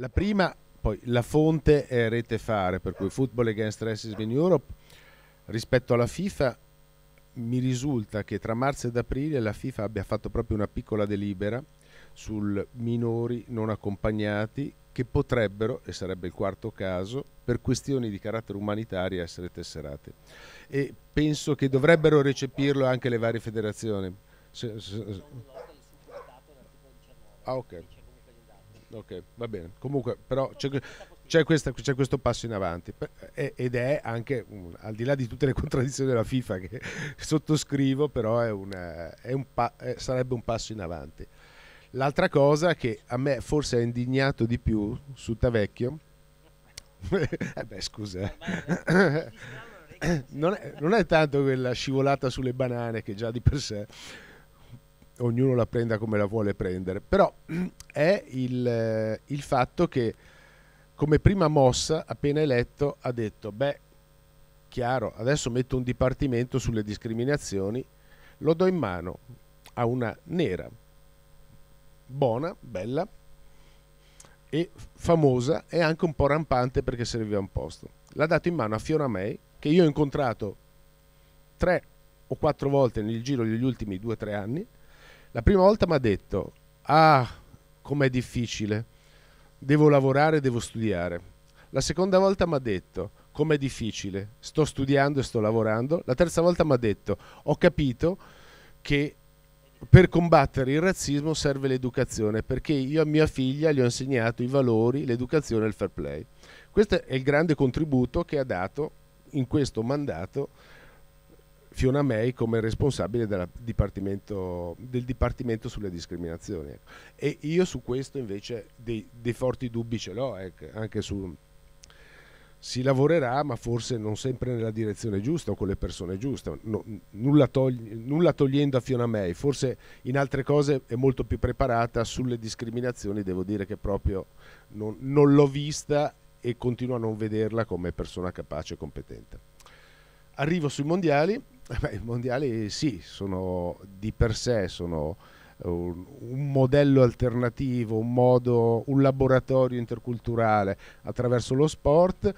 La prima, poi la fonte è Rete Fare, per cui Football Against Racism in Europe rispetto alla FIFA mi risulta che tra marzo ed aprile la FIFA abbia fatto proprio una piccola delibera sul minori non accompagnati che potrebbero, e sarebbe il quarto caso, per questioni di carattere umanitario essere tesserate. E penso che dovrebbero recepirlo anche le varie federazioni. Se, se, se. Ah, ok. Ok, va bene. Comunque, però c'è, c'è, questa, c'è questo passo in avanti ed è anche, al di là di tutte le contraddizioni della FIFA che sottoscrivo, però è una, è un pa- sarebbe un passo in avanti. L'altra cosa che a me forse ha indignato di più su Tavecchio, eh beh scusa, eh. non, è, non è tanto quella scivolata sulle banane che già di per sé ognuno la prenda come la vuole prendere, però è il, eh, il fatto che come prima mossa, appena eletto, ha detto, beh, chiaro, adesso metto un dipartimento sulle discriminazioni, lo do in mano a una nera, buona, bella e famosa e anche un po' rampante perché serviva un posto. L'ha dato in mano a Fiona May, che io ho incontrato tre o quattro volte nel giro degli ultimi due o tre anni, la prima volta mi ha detto, ah, com'è difficile, devo lavorare, devo studiare. La seconda volta mi ha detto, com'è difficile, sto studiando e sto lavorando. La terza volta mi ha detto, ho capito che per combattere il razzismo serve l'educazione, perché io a mia figlia gli ho insegnato i valori, l'educazione e il fair play. Questo è il grande contributo che ha dato in questo mandato Fiona May come responsabile dipartimento, del Dipartimento sulle discriminazioni. Ecco. E io su questo invece dei, dei forti dubbi ce l'ho, eh, anche su... Si lavorerà, ma forse non sempre nella direzione giusta o con le persone giuste. No, nulla, togli, nulla togliendo a Fiona May, forse in altre cose è molto più preparata. Sulle discriminazioni, devo dire che proprio non, non l'ho vista e continuo a non vederla come persona capace e competente. Arrivo sui mondiali, Beh, I mondiali sì, sono di per sé sono eh, un, un, modello alternativo, un modo, un laboratorio interculturale attraverso lo sport.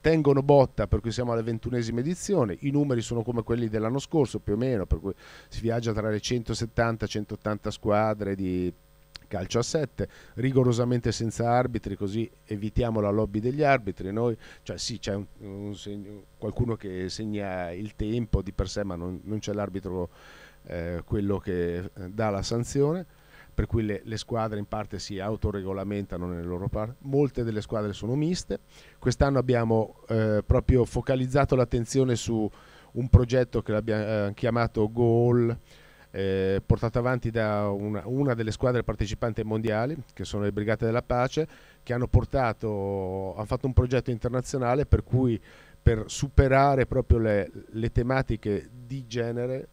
Tengono botta, per cui siamo alla ventunesima edizione, i numeri sono come quelli dell'anno scorso più o meno, per cui si viaggia tra le 170 180 squadre di calcio a 7, rigorosamente senza arbitri, così evitiamo la lobby degli arbitri. Noi, cioè sì, c'è un, un segno, qualcuno che segna il tempo di per sé, ma non, non c'è l'arbitro eh, quello che eh, dà la sanzione. Per cui le, le squadre in parte si autoregolamentano nelle loro parti, molte delle squadre sono miste. Quest'anno abbiamo eh, proprio focalizzato l'attenzione su un progetto che l'abbiamo eh, chiamato Goal, eh, portata avanti da una, una, delle squadre partecipanti ai mondiali, che sono le Brigate della Pace, che hanno, portato, hanno fatto un progetto internazionale per cui per superare proprio le, le tematiche di genere,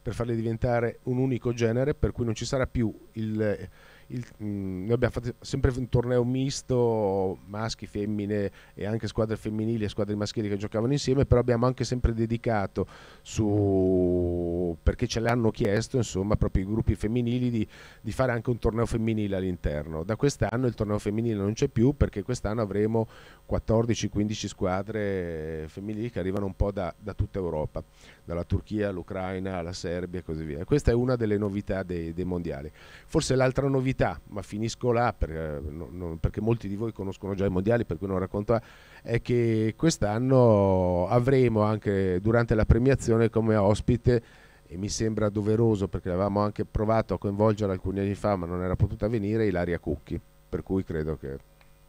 per farle diventare un unico genere, per cui non ci sarà più il il, mh, mm, noi abbiamo fatto sempre un torneo misto, maschi, femmine e anche squadre femminili e squadre maschili che giocavano insieme, però abbiamo anche sempre dedicato su, perché ce l'hanno chiesto, insomma, proprio i gruppi femminili di, di fare anche un torneo femminile all'interno. Da quest'anno il torneo femminile non c'è più perché quest'anno avremo 14-15 squadre femminili che arrivano un po' da, da tutta Europa, dalla Turchia all'Ucraina alla Serbia e così via. Questa è una delle novità dei, dei mondiali. Forse l'altra novità novità, ma finisco là per, eh, no, no, perché molti di voi conoscono già i mondiali, per cui non racconto, è che quest'anno avremo anche durante la premiazione come ospite, e mi sembra doveroso perché l'avevamo anche provato a coinvolgere alcuni anni fa, ma non era potuta venire, Ilaria Cucchi, per cui credo che...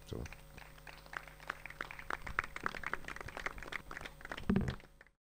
Insomma.